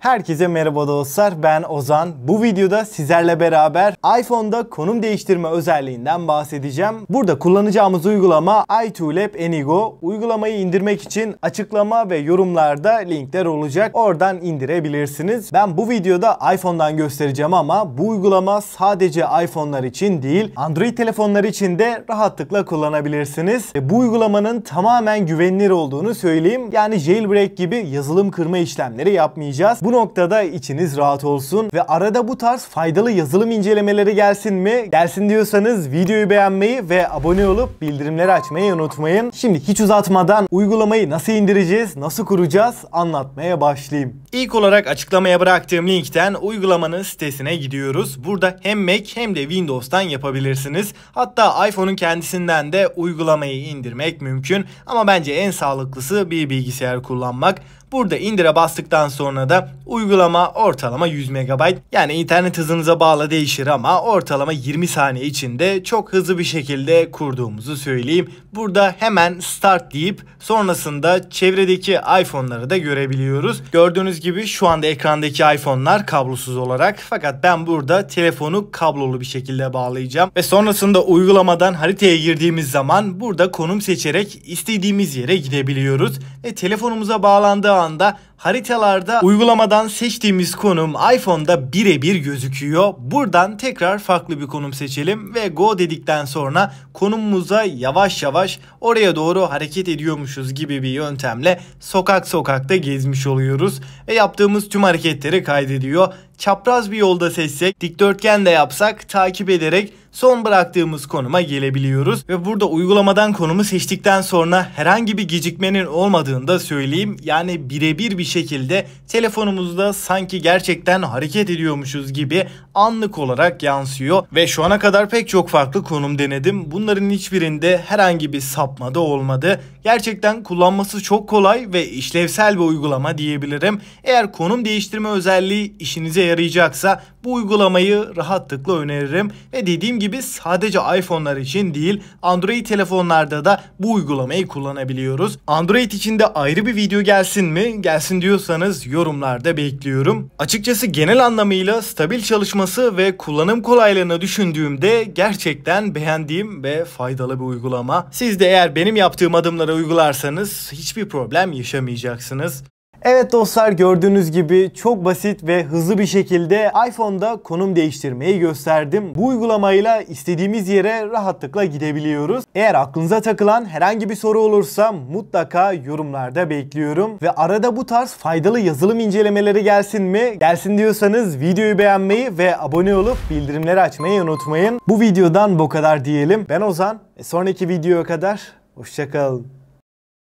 Herkese merhaba dostlar ben Ozan. Bu videoda sizlerle beraber iPhone'da konum değiştirme özelliğinden bahsedeceğim. Burada kullanacağımız uygulama iToolab Enigo. Uygulamayı indirmek için açıklama ve yorumlarda linkler olacak. Oradan indirebilirsiniz. Ben bu videoda iPhone'dan göstereceğim ama bu uygulama sadece iPhone'lar için değil Android telefonlar için de rahatlıkla kullanabilirsiniz. E, bu uygulamanın tamamen güvenilir olduğunu söyleyeyim. Yani jailbreak gibi yazılım kırma işlemleri yapmayacağız. Bu bu noktada içiniz rahat olsun ve arada bu tarz faydalı yazılım incelemeleri gelsin mi? Gelsin diyorsanız videoyu beğenmeyi ve abone olup bildirimleri açmayı unutmayın. Şimdi hiç uzatmadan uygulamayı nasıl indireceğiz, nasıl kuracağız anlatmaya başlayayım. İlk olarak açıklamaya bıraktığım linkten uygulamanın sitesine gidiyoruz. Burada hem Mac hem de Windows'tan yapabilirsiniz. Hatta iPhone'un kendisinden de uygulamayı indirmek mümkün. Ama bence en sağlıklısı bir bilgisayar kullanmak. Burada indire bastıktan sonra da uygulama ortalama 100 MB yani internet hızınıza bağlı değişir ama ortalama 20 saniye içinde çok hızlı bir şekilde kurduğumuzu söyleyeyim. Burada hemen start deyip sonrasında çevredeki iPhone'ları da görebiliyoruz. Gördüğünüz gibi şu anda ekrandaki iPhone'lar kablosuz olarak fakat ben burada telefonu kablolu bir şekilde bağlayacağım ve sonrasında uygulamadan haritaya girdiğimiz zaman burada konum seçerek istediğimiz yere gidebiliyoruz ve telefonumuza bağlandığı anda haritalarda uygulamadan seçtiğimiz konum iPhone'da birebir gözüküyor. Buradan tekrar farklı bir konum seçelim ve Go dedikten sonra konumumuza yavaş yavaş oraya doğru hareket ediyormuşuz gibi bir yöntemle sokak sokakta gezmiş oluyoruz ve yaptığımız tüm hareketleri kaydediyor. Çapraz bir yolda seçsek, dikdörtgen de yapsak takip ederek son bıraktığımız konuma gelebiliyoruz ve burada uygulamadan konumu seçtikten sonra herhangi bir gecikmenin olmadığını da söyleyeyim. Yani birebir bir şekilde telefonumuzda sanki gerçekten hareket ediyormuşuz gibi anlık olarak yansıyor ve şu ana kadar pek çok farklı konum denedim. Bunların hiçbirinde herhangi bir sapma da olmadı. Gerçekten kullanması çok kolay ve işlevsel bir uygulama diyebilirim. Eğer konum değiştirme özelliği işinize yarayacaksa bu uygulamayı rahatlıkla öneririm ve dediğim gibi sadece iPhone'lar için değil Android telefonlarda da bu uygulamayı kullanabiliyoruz. Android için de ayrı bir video gelsin mi? Gelsin diyorsanız yorumlarda bekliyorum. Açıkçası genel anlamıyla stabil çalışması kullanılması ve kullanım kolaylığını düşündüğümde gerçekten beğendiğim ve faydalı bir uygulama. Siz de eğer benim yaptığım adımları uygularsanız hiçbir problem yaşamayacaksınız. Evet dostlar gördüğünüz gibi çok basit ve hızlı bir şekilde iPhone'da konum değiştirmeyi gösterdim. Bu uygulamayla istediğimiz yere rahatlıkla gidebiliyoruz. Eğer aklınıza takılan herhangi bir soru olursa mutlaka yorumlarda bekliyorum. Ve arada bu tarz faydalı yazılım incelemeleri gelsin mi? Gelsin diyorsanız videoyu beğenmeyi ve abone olup bildirimleri açmayı unutmayın. Bu videodan bu kadar diyelim. Ben Ozan. E sonraki videoya kadar hoşçakalın.